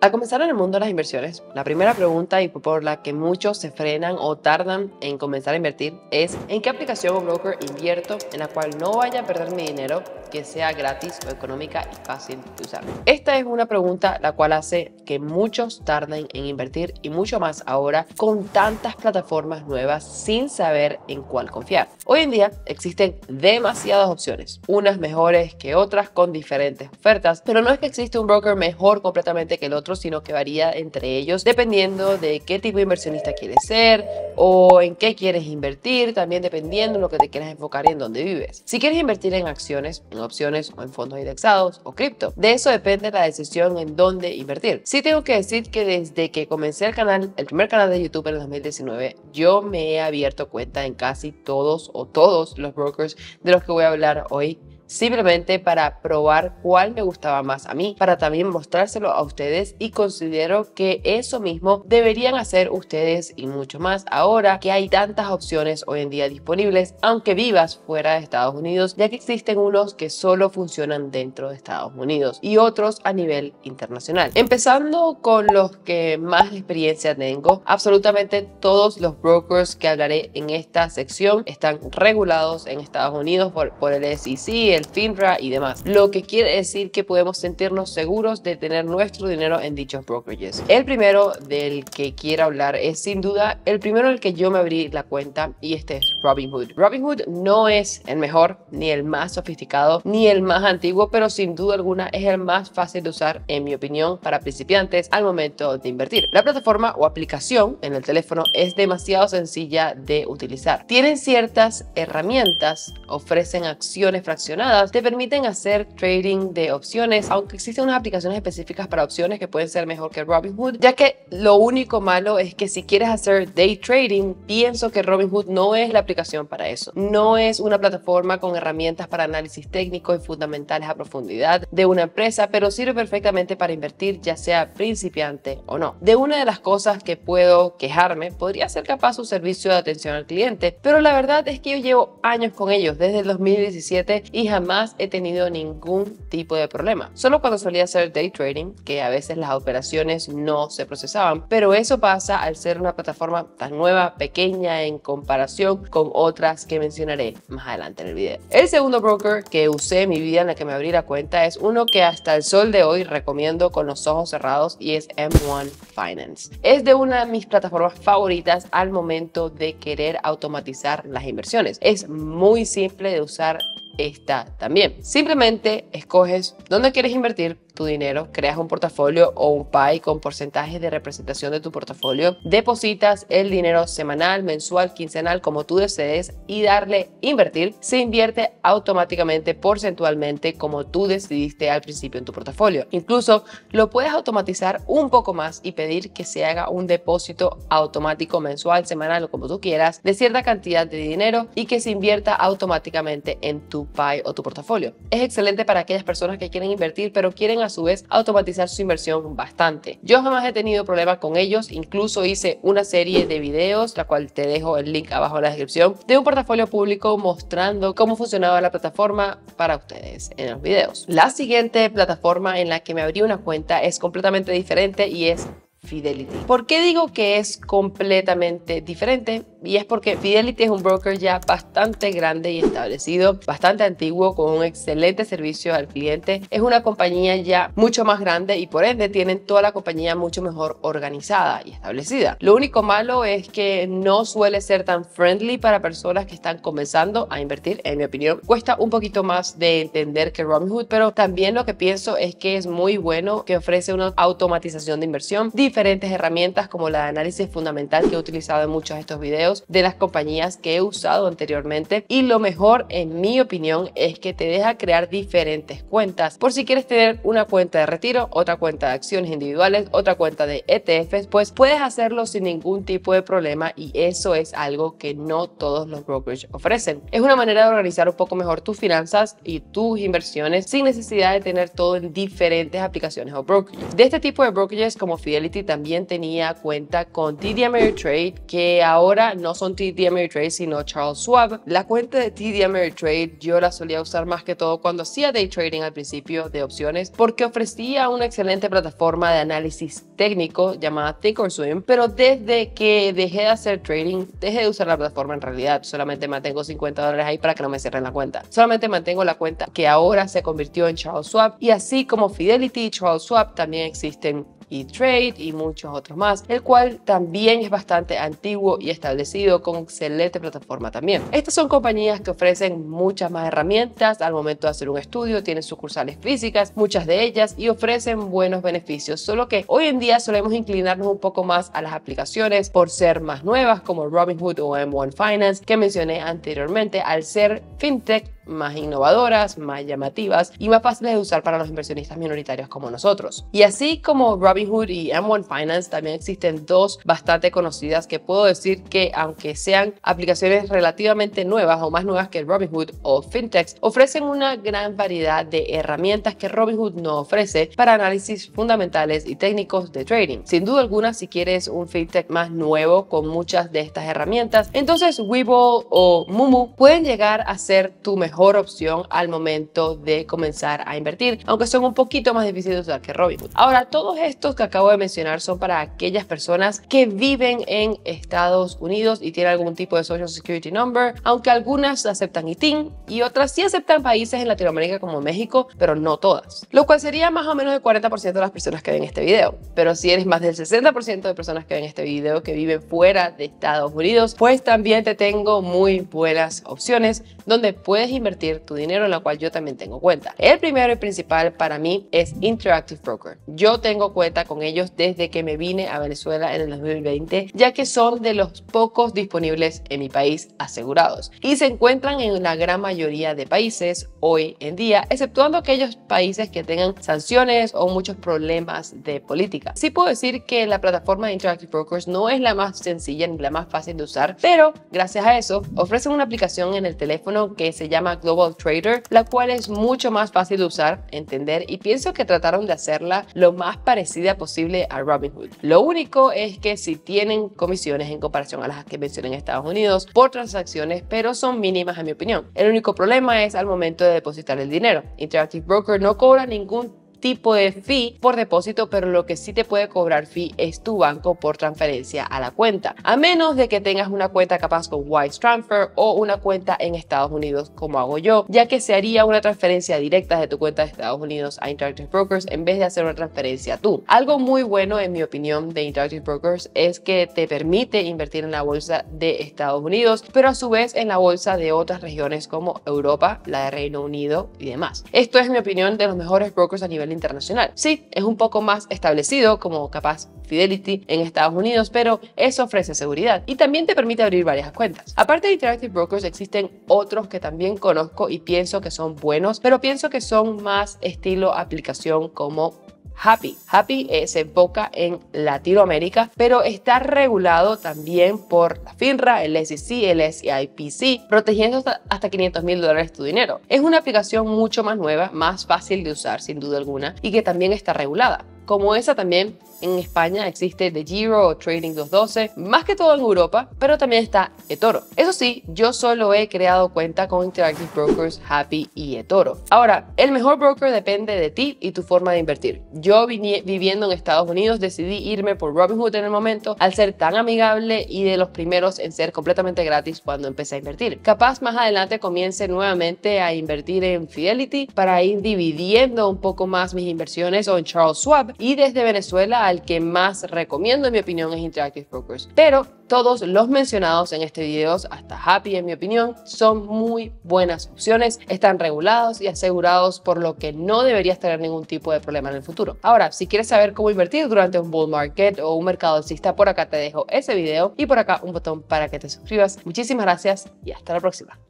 Al comenzar en el mundo de las inversiones, la primera pregunta y por la que muchos se frenan o tardan en comenzar a invertir es en qué aplicación o broker invierto en la cual no vaya a perder mi dinero, que sea gratis o económica y fácil de usar. Esta es una pregunta la cual hace que muchos tarden en invertir y mucho más ahora con tantas plataformas nuevas sin saber en cuál confiar. Hoy en día existen demasiadas opciones, unas mejores que otras con diferentes ofertas, pero no es que existe un broker mejor completamente que el otro sino que varía entre ellos dependiendo de qué tipo de inversionista quieres ser o en qué quieres invertir, también dependiendo de lo que te quieras enfocar y en dónde vives. Si quieres invertir en acciones, en opciones o en fondos indexados o cripto, de eso depende la decisión en dónde invertir. Sí tengo que decir que desde que comencé el canal, el primer canal de YouTube en el 2019, yo me he abierto cuenta en casi todos o todos los brokers de los que voy a hablar hoy simplemente para probar cuál me gustaba más a mí, para también mostrárselo a ustedes y considero que eso mismo deberían hacer ustedes y mucho más ahora que hay tantas opciones hoy en día disponibles, aunque vivas fuera de Estados Unidos, ya que existen unos que solo funcionan dentro de Estados Unidos y otros a nivel internacional. Empezando con los que más experiencia tengo, absolutamente todos los brokers que hablaré en esta sección están regulados en Estados Unidos por, el SEC, el FINRA y demás, lo que quiere decir que podemos sentirnos seguros de tener nuestro dinero en dichos brokerages. El primero del que quiero hablar es sin duda el primero en el que yo me abrí la cuenta y este es Robinhood. Robinhood no es el mejor, ni el más sofisticado, ni el más antiguo, pero sin duda alguna es el más fácil de usar, en mi opinión, para principiantes al momento de invertir. La plataforma o aplicación en el teléfono es demasiado sencilla de utilizar. Tienen ciertas herramientas, ofrecen acciones fraccionadas, te permiten hacer trading de opciones, aunque existen unas aplicaciones específicas para opciones que pueden ser mejor que Robinhood, ya que lo único malo es que si quieres hacer day trading, pienso que Robinhood no es la aplicación para eso. No es una plataforma con herramientas para análisis técnico y fundamentales a profundidad de una empresa, pero sirve perfectamente para invertir, ya sea principiante o no. De una de las cosas que puedo quejarme, podría ser capaz su servicio de atención al cliente, pero la verdad es que yo llevo años con ellos, desde el 2017 y jamás he tenido ningún tipo de problema. Solo cuando solía hacer day trading, que a veces las operaciones no se procesaban, pero eso pasa al ser una plataforma tan nueva, pequeña en comparación con otras que mencionaré más adelante en el video. El segundo broker que usé en mi vida en la que me abrí la cuenta es uno que hasta el sol de hoy recomiendo con los ojos cerrados y es M1 Finance. Es de una de mis plataformas favoritas al momento de querer automatizar las inversiones. Es muy simple de usar está también. Simplemente escoges dónde quieres invertir, tu dinero, creas un portafolio o un PAI con porcentajes de representación de tu portafolio, depositas el dinero semanal, mensual, quincenal, como tú desees y darle invertir, se invierte automáticamente porcentualmente como tú decidiste al principio en tu portafolio. Incluso lo puedes automatizar un poco más y pedir que se haga un depósito automático mensual, semanal o como tú quieras de cierta cantidad de dinero y que se invierta automáticamente en tu PAI o tu portafolio. Es excelente para aquellas personas que quieren invertir pero quieren a su vez automatizar su inversión bastante. Yo jamás he tenido problemas con ellos, incluso hice una serie de videos, la cual te dejo el link abajo en la descripción, de un portafolio público mostrando cómo funcionaba la plataforma para ustedes en los videos. La siguiente plataforma en la que me abrí una cuenta es completamente diferente y es Fidelity. ¿Por qué digo que es completamente diferente? y es porque Fidelity es un broker ya bastante grande y establecido, bastante antiguo, con un excelente servicio al cliente. Es una compañía ya mucho más grande y por ende tienen toda la compañía mucho mejor organizada y establecida. Lo único malo es que no suele ser tan friendly para personas que están comenzando a invertir, en mi opinión. Cuesta un poquito más de entender que Robinhood, pero también lo que pienso es que es muy bueno que ofrece una automatización de inversión, diferentes herramientas como la de análisis fundamental que he utilizado en muchos de estos videos de las compañías que he usado anteriormente y lo mejor en mi opinión es que te deja crear diferentes cuentas por si quieres tener una cuenta de retiro, otra cuenta de acciones individuales, otra cuenta de ETFs, pues puedes hacerlo sin ningún tipo de problema y eso es algo que no todos los brokers ofrecen. Es una manera de organizar un poco mejor tus finanzas y tus inversiones sin necesidad de tener todo en diferentes aplicaciones o brokers De este tipo de brokers como Fidelity también tenía cuenta con TD Ameritrade que ahora no son TD Ameritrade, sino Charles Schwab. La cuenta de TD Ameritrade yo la solía usar más que todo cuando hacía day trading al principio de opciones porque ofrecía una excelente plataforma de análisis técnico llamada Thinkorswim, pero desde que dejé de hacer trading, dejé de usar la plataforma en realidad. Solamente mantengo 50 dólares ahí para que no me cierren la cuenta. Solamente mantengo la cuenta que ahora se convirtió en Charles Schwab y así como Fidelity y Charles Schwab también existen y Trade y muchos otros más, el cual también es bastante antiguo y establecido con excelente plataforma también. Estas son compañías que ofrecen muchas más herramientas al momento de hacer un estudio, tienen sucursales físicas, muchas de ellas, y ofrecen buenos beneficios, solo que hoy en día solemos inclinarnos un poco más a las aplicaciones por ser más nuevas como Robinhood o M1 Finance que mencioné anteriormente al ser fintech más innovadoras, más llamativas y más fáciles de usar para los inversionistas minoritarios como nosotros. Y así como Robinhood y M1 Finance, también existen dos bastante conocidas que puedo decir que aunque sean aplicaciones relativamente nuevas o más nuevas que Robinhood o Fintechs, ofrecen una gran variedad de herramientas que Robinhood no ofrece para análisis fundamentales y técnicos de trading. Sin duda alguna, si quieres un fintech más nuevo con muchas de estas herramientas, entonces Webull o Mumu pueden llegar a ser tu mejor opción al momento de comenzar a invertir, aunque son un poquito más difíciles de usar que Robinhood. Ahora, todos estos que acabo de mencionar son para aquellas personas que viven en Estados Unidos y tienen algún tipo de Social Security Number, aunque algunas aceptan ITIN y otras sí aceptan países en Latinoamérica como México, pero no todas, lo cual sería más o menos el 40% de las personas que ven este video. Pero si eres más del 60% de personas que ven este video que viven fuera de Estados Unidos, pues también te tengo muy buenas opciones donde puedes invertir tu dinero en la cual yo también tengo cuenta. El primero y principal para mí es Interactive Broker. Yo tengo cuenta con ellos desde que me vine a Venezuela en el 2020, ya que son de los pocos disponibles en mi país asegurados y se encuentran en la gran mayoría de países hoy en día, exceptuando aquellos países que tengan sanciones o muchos problemas de política. Sí puedo decir que la plataforma de Interactive Brokers no es la más sencilla ni la más fácil de usar, pero gracias a eso ofrecen una aplicación en el teléfono que se llama Global Trader, la cual es mucho más fácil de usar, entender y pienso que trataron de hacerla lo más parecida posible a Robinhood. Lo único es que si tienen comisiones en comparación a las que mencioné en Estados Unidos por transacciones, pero son mínimas en mi opinión. El único problema es al momento de depositar el dinero. Interactive Broker no cobra ningún tipo de fee por depósito, pero lo que sí te puede cobrar fee es tu banco por transferencia a la cuenta, a menos de que tengas una cuenta capaz con Wise Transfer o una cuenta en Estados Unidos como hago yo, ya que se haría una transferencia directa de tu cuenta de Estados Unidos a Interactive Brokers en vez de hacer una transferencia tú. Algo muy bueno en mi opinión de Interactive Brokers es que te permite invertir en la bolsa de Estados Unidos, pero a su vez en la bolsa de otras regiones como Europa, la de Reino Unido y demás. Esto es mi opinión de los mejores brokers a nivel internacional. Sí, es un poco más establecido, como capaz Fidelity en Estados Unidos, pero eso ofrece seguridad y también te permite abrir varias cuentas. Aparte de Interactive Brokers, existen otros que también conozco y pienso que son buenos, pero pienso que son más estilo aplicación como Happy. Happy eh, se enfoca en Latinoamérica, pero está regulado también por la FINRA, el SEC, el SIPC, protegiendo hasta, hasta 500 mil dólares tu dinero. Es una aplicación mucho más nueva, más fácil de usar sin duda alguna y que también está regulada. Como esa también en España existe The Giro o Trading 212, más que todo en Europa, pero también está eToro. Eso sí, yo solo he creado cuenta con Interactive Brokers, Happy y eToro. Ahora, el mejor broker depende de ti y tu forma de invertir. Yo viviendo en Estados Unidos decidí irme por Robinhood en el momento al ser tan amigable y de los primeros en ser completamente gratis cuando empecé a invertir. Capaz más adelante comience nuevamente a invertir en Fidelity para ir dividiendo un poco más mis inversiones o en Charles Schwab y desde Venezuela al que más recomiendo en mi opinión es Interactive Brokers, pero todos los mencionados en este video, hasta Happy en mi opinión, son muy buenas opciones, están regulados y asegurados por lo que no deberías tener ningún tipo de problema en el futuro. Ahora, si quieres saber cómo invertir durante un bull market o un mercado alcista, por acá te dejo ese video y por acá un botón para que te suscribas. Muchísimas gracias y hasta la próxima.